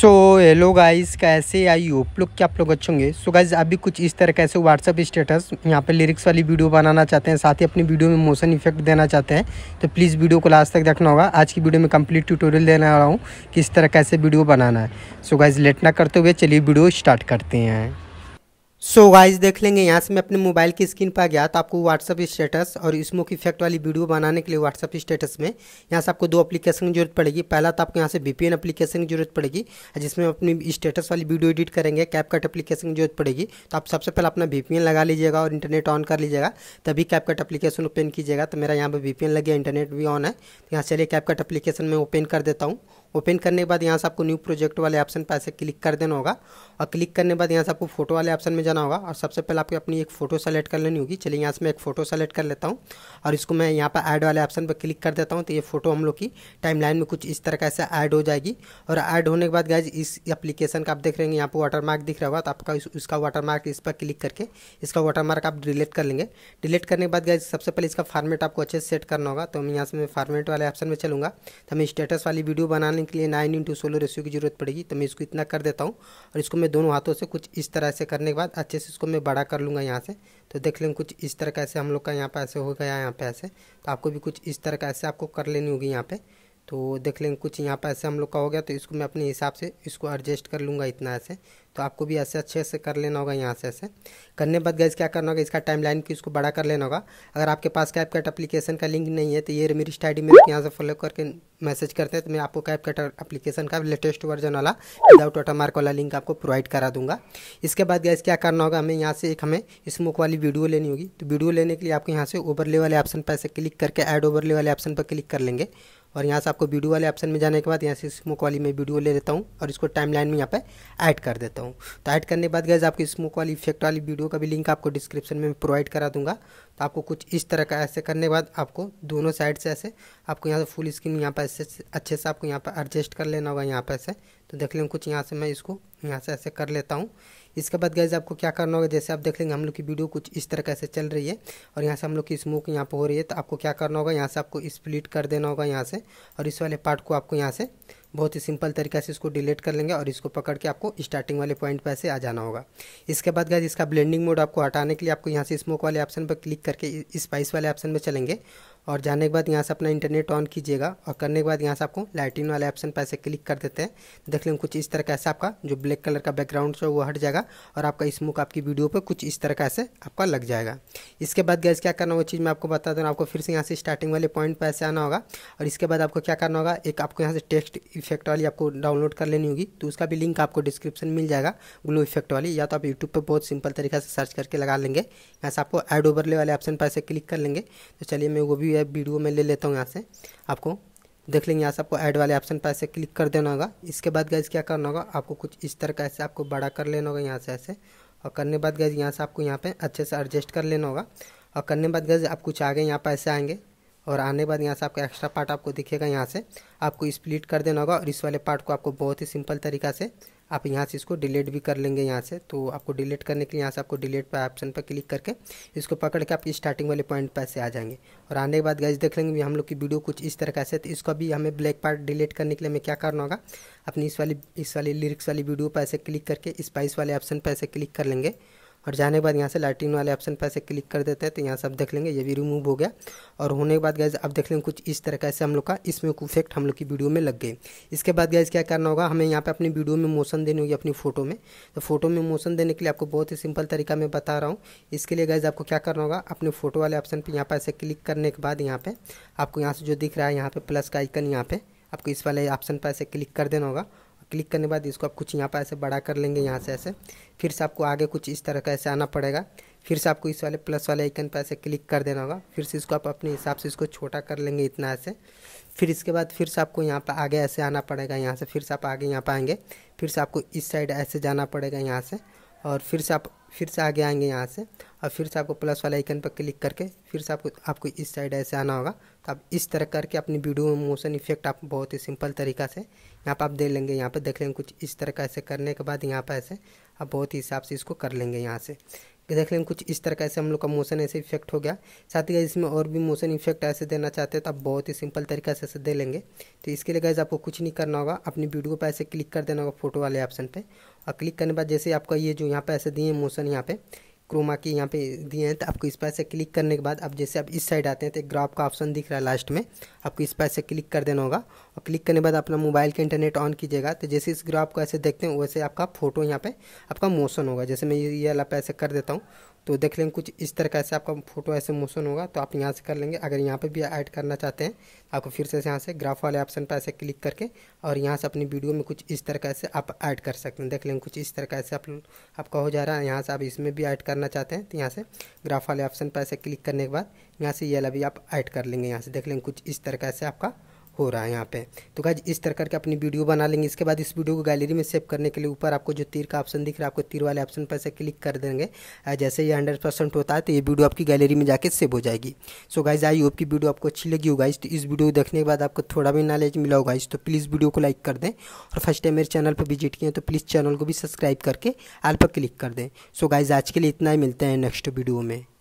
so hello guys कैसे I hope लोग क्या आप लोग अच्छे होंगे सो गाइस अभी कुछ इस तरह कैसे व्हाट्सअप स्टेटस यहाँ पे लिरिक्स वाली वीडियो बनाना चाहते हैं साथ ही अपनी वीडियो में मोशन इफेक्ट देना चाहते हैं तो प्लीज़ वीडियो को लास्ट तक देखना होगा आज की वीडियो में कंप्लीट ट्यूटोरियल देने वाला हूँ किस तरह कैसे वीडियो बनाना है सो गाइज़ लेट ना करते हुए चलिए वीडियो स्टार्ट करते हैं सो so गाइस देख लेंगे यहाँ से मैं अपने मोबाइल की स्क्रीन पर गया तो आपको व्हाट्सअप स्टेटस और स्मोक इफेक्ट वाली वीडियो बनाने के लिए व्हाट्सअप स्टेटस में यहाँ से आपको दो एप्लीकेशन की जरूरत पड़ेगी पहला तो आपको यहाँ से वीपीएन एप्लीकेशन की जरूरत पड़ेगी जिसमें अपनी स्टेटस वाली वीडियो एडिट करेंगे कैपकट अपलीकेशन की जरूरत पड़ेगी तो आप सबसे पहले अपना वीपीएन लगा लीजिएगा और इंटरनेट ऑन कर लीजिएगा तभी कैपकट एप्लीकेशन ओपन कीजिएगा तो मेरा यहाँ पर वीपीएन लग गया इंटरनेट भी ऑन है तो यहाँ चलिए कैपकट एप्लीकेशन में ओपन कर देता हूँ ओपन करने के बाद यहाँ से आपको न्यू प्रोजेक्ट वाले ऑप्शन पर ऐसे क्लिक कर देना होगा और क्लिक करने के बाद यहाँ से आपको फोटो वाले ऑप्शन में जाना होगा और सबसे पहले आपको अपनी एक फोटो सेलेक्ट कर लेनी होगी चलिए यहाँ से मैं एक फोटो सेलेक्ट कर लेता हूँ और इसको मैं यहाँ पर ऐड वाले ऑप्शन पर क्लिक कर देता हूँ तो ये फोटो हम लोग की टाइम में कुछ इस तरह से ऐड हो जाएगी और ऐड होने के बाद गाइज इस एप्लीकेशन का आप देख रहे हैं यहाँ पर वाटर दिख रहा होगा तो आपका उसका वाटर इस पर क्लिक करके इसका वाटर आप डिलीट कर लेंगे डिलीट करने के बाद गाइज सबसे पहले इसका फॉर्मेट आपको अच्छे से सेट करना होगा तो हम यहाँ से मैं फॉर्मेट वाले ऑप्शन में चलूँगा तो हमें स्टेटस वाली वीडियो बनाने करने के लिए नाइन इंटू सोलह रेशियो की जरूरत पड़ेगी तो मैं इसको इतना कर देता हूँ और इसको मैं दोनों हाथों से कुछ इस तरह से करने के बाद अच्छे से इसको मैं बड़ा कर लूँगा यहाँ से तो देख लेंगे कुछ इस तरह का ऐसे हम लोग का यहाँ पे ऐसे हो गया यहाँ पे ऐसे तो आपको भी कुछ इस तरह का ऐसे आपको कर लेनी होगी यहाँ पर तो देख लेंगे कुछ यहाँ पर ऐसे हम लोग का हो गया तो इसको मैं अपने हिसाब से इसको एडजस्ट कर लूँगा इतना ऐसे तो आपको भी ऐसे अच्छे से कर लेना होगा यहाँ से ऐसे करने बाद गैस क्या करना होगा इसका टाइम लाइन इसको बड़ा कर लेना होगा अगर आपके पास कैप कट अप्लीकेशन का लिंक नहीं है तो ये मेरी स्टडी में यहाँ से फॉलो करके मैसेज करते हैं तो मैं आपको कैप कट एप्लीकेशन का लेटेस्ट वर्जन वाला विदाउट वाटर मार्क वाला लिंक आपको प्रोवाइड करा दूंगा इसके बाद गैस क्या करना होगा हमें यहाँ से एक हमें स्मोक वाली वीडियो लेनी होगी तो वीडियो लेने के लिए आपको यहाँ से ओवरले वाले ऑप्शन पर ऐसे क्लिक करके एड ओवरले वाले ऑप्शन पर क्लिक कर लेंगे और यहाँ से आपको वीडियो वाले ऑप्शन में जाने के बाद यहाँ से स्मोक वाली मैं वीडियो ले लेता हूँ और इसको टाइम लाइन में यहाँ पे ऐड कर देता हूँ तो ऐड करने के बाद गैस आपकी स्मोक वाली इफेक्ट वाली वीडियो का भी लिंक आपको डिस्क्रिप्शन में प्रोवाइड करा दूंगा तो आपको कुछ इस तरह का ऐसे करने के बाद आपको दोनों साइड से ऐसे आपको यहाँ से फुल स्क्रीन यहाँ पर ऐसे अच्छे से आपको यहाँ पर एडजस्ट कर लेना होगा यहाँ पर ऐसे तो देख लेंगे कुछ यहाँ से मैं इसको यहाँ से ऐसे कर लेता हूँ इसके बाद गैज आपको क्या करना होगा जैसे आप देख लेंगे हम लोग की वीडियो कुछ इस तरह कैसे चल रही है और यहाँ से हम लोग की स्मोक यहाँ पर हो रही है तो आपको क्या करना होगा यहाँ से आपको स्प्लिट कर देना होगा यहाँ से और इस वाले पार्ट को आपको यहाँ से बहुत ही सिंपल तरीके से इसको डिलीट कर लेंगे और इसको पकड़ के आपको स्टार्टिंग वाले पॉइंट पर ऐसे आ जाना होगा इसके बाद गैज इसका ब्लेंडिंग मोड आपको हटाने के लिए आपको यहाँ से स्मोक वाले ऑप्शन पर क्लिक करके स्पाइस वाले ऑप्शन में चलेंगे और जाने के बाद यहाँ से अपना इंटरनेट ऑन कीजिएगा और करने के बाद यहाँ से आपको लाइटिंग वाले ऑप्शन पर ऐसे क्लिक कर देते हैं देख लेंगे कुछ इस तरह का ऐसा आपका जो ब्लैक कलर का बैकग्राउंड है वो हट जाएगा और आपका स्मोक आपकी वीडियो पर कुछ इस तरह का ऐसे आपका लग जाएगा इसके बाद गैस क्या करना वो चीज़ मैं आपको बता दूँ आपको फिर से यहाँ से स्टार्टिंग वाले पॉइंट पर ऐसे आना होगा और इसके बाद आपको क्या करना होगा एक आपको यहाँ से टेक्स्ट इफेक्ट वाली आपको डाउनलोड कर लेनी होगी तो उसका भी लिंक आपको डिस्क्रिप्शन मिल जाएगा ग्लो इफेक्ट वाली या तो आप यूट्यूब पर बहुत सिंपल तरीके से सर्च करके लगा लेंगे यहाँ से आपको एड ओवरले वाले ऑप्शन पर ऐसे क्लिक कर लेंगे तो चलिए मैं वो भी भी है वीडियो में ले लेता हूँ यहाँ से आपको देख लेंगे यहाँ से आपको ऐड वाले ऑप्शन पर ऐसे क्लिक कर देना होगा इसके बाद गैस क्या करना होगा आपको कुछ इस तरह का ऐसे आपको बड़ा कर लेना होगा यहाँ से ऐसे और करने बाद गैस यहाँ से आपको यहाँ पे अच्छे से एडजस्ट कर लेना होगा और करने बाद गैस आप कुछ आगे यहाँ पर ऐसे आएंगे और आने बाद यहाँ से आपका एक्स्ट्रा पार्ट आपको दिखेगा यहाँ से आपको स्प्लिट कर देना होगा और इस वाले पार्ट को आपको बहुत ही सिंपल तरीका से आप यहाँ से इसको डिलीट भी कर लेंगे यहाँ से तो आपको डिलीट करने के लिए यहाँ से आपको डिलीट पर ऑप्शन पर क्लिक करके इसको पकड़ के आप स्टार्टिंग वाले पॉइंट पर से आ जाएंगे और आने के बाद गैस देख लेंगे हम लोग की वीडियो कुछ इस तरह का ऐसे तो इसको भी हमें ब्लैक पार्ट डिलीट करने के लिए हमें क्या करना होगा अपनी इस वाली इस वाली लिरिक्स वाली वीडियो पर ऐसे क्लिक करके स्पाइस वाले ऑप्शन पर ऐसे क्लिक कर लेंगे और जाने के बाद यहाँ से लाइटिंग वाले ऑप्शन पर ऐसे क्लिक कर देते हैं तो यहाँ से आप देख लेंगे ये भी रिमूव हो गया और होने के बाद गैस आप देख लेंगे कुछ इस तरह का ऐसे हम लोग का इसमें इफेक्ट हम लोग की वीडियो में लग गए इसके बाद गैस क्या करना होगा हमें यहाँ पर अपनी वीडियो में मोशन देनी होगी अपनी फोटो में तो फोटो में मोशन देने के लिए आपको बहुत ही सिंपल तरीका मैं बता रहा हूँ इसके लिए गैस आपको क्या करना होगा अपने फोटो वाले ऑप्शन पर यहाँ पर ऐसे क्लिक करने के बाद यहाँ पर आपको यहाँ से जो दिख रहा है यहाँ पर प्लस का आइकन यहाँ पर आपको इस वाले ऑप्शन पर ऐसे क्लिक कर देना होगा क्लिक करने बाद इसको आप कुछ यहाँ पर ऐसे बड़ा कर लेंगे यहाँ से ऐसे फिर से आपको आगे कुछ इस तरह का ऐसे आना पड़ेगा फिर से आपको इस वाले प्लस वाले आइकन पर ऐसे क्लिक कर देना होगा फिर से इसको आप अपने हिसाब से इसको छोटा कर लेंगे इतना ऐसे फिर इसके बाद फिर से आपको यहाँ पर आगे ऐसे आना पड़ेगा यहाँ से फिर से आप आगे यहाँ पर आएंगे फिर से आपको इस साइड ऐसे जाना पड़ेगा यहाँ से और फिर से आप फिर से आगे आएंगे यहाँ से और फिर से आपको प्लस वाला आइकन पर क्लिक करके फिर से आपको आपको इस साइड ऐसे आना होगा तो आप इस तरह करके अपनी वीडियो में मोशन इफेक्ट आप बहुत ही सिंपल तरीका से यहाँ पर आप दे लेंगे यहाँ पर देख लेंगे कुछ इस तरह का ऐसे करने के बाद यहाँ पर ऐसे आप बहुत ही हिसाब से इसको कर लेंगे यहाँ से ये देख लें कुछ इस तरह का ऐसे हम लोग का मोशन ऐसे इफेक्ट हो गया साथ ही इसमें और भी मोशन इफेक्ट ऐसे देना चाहते हैं तो आप बहुत ही सिंपल तरीका से ऐसे दे लेंगे तो इसके लिए गैस आपको कुछ नहीं करना होगा अपनी वीडियो पर ऐसे क्लिक कर देना होगा फोटो वाले ऑप्शन पर और क्लिक करने के बाद जैसे आपका ये जो यहाँ पर ऐसे दिए मोशन यहाँ पर क्रोमा की यहाँ पे दिए हैं तो आपको इस पर से क्लिक करने के बाद आप जैसे आप इस साइड आते हैं तो एक ग्राफ का ऑप्शन दिख रहा है लास्ट में आपको इस पर से क्लिक कर देना होगा और क्लिक करने के बाद अपना मोबाइल का इंटरनेट ऑन कीजिएगा तो जैसे इस ग्राफ को ऐसे देखते हैं वैसे आपका फोटो यहाँ पर आपका मोशन होगा जैसे मैं ये वाला पैसे कर देता हूँ तो देख लेंगे कुछ इस तरह का आपका फोटो ऐसे मोशन होगा तो आप यहाँ से कर लेंगे अगर यहाँ पे भी ऐड करना चाहते हैं आपको फिर से यहाँ से ग्राफ वाले ऑप्शन पर ऐसे क्लिक करके और यहाँ से अपनी वीडियो में कुछ इस तरह का ऐसे आप ऐड कर सकते हैं देख लेंगे कुछ इस तरह का ऐसे आप आपका हो जा रहा है यहाँ से आप इसमें भी ऐड करना चाहते हैं तो यहाँ से ग्राफ वाले ऑप्शन पर ऐसे क्लिक करने के बाद यहाँ से ये वाला भी आप ऐड कर लेंगे यहाँ से देख लेंगे कुछ इस तरह का ऐसे आपका हो रहा है यहाँ पे तो गाइज इस तरह करके अपनी वीडियो बना लेंगे इसके बाद इस वीडियो को गैलरी में सेव करने के लिए ऊपर आपको जो तीर का ऑप्शन दिख रहा है आपको तीर वाले ऑप्शन पर से क्लिक कर देंगे जैसे ये हंड्रेड परसेंट होता है तो ये वीडियो आपकी गैलरी में जाके सेव हो जाएगी सो गाइज आई होप की वीडियो आपको अच्छी लगी हो गाइज तो इस वीडियो को देखने के बाद आपको थोड़ा भी नॉलेज मिला हो गाइज तो प्लीज़ वीडियो को लाइक कर दें और फर्स्ट टाइम मेरे चैनल पर विजिट किए तो प्लीज़ चैनल को भी सब्सक्राइब करके आल पर क्लिक कर दें सो गाइज आज के लिए इतना ही मिलते हैं नेक्स्ट वीडियो में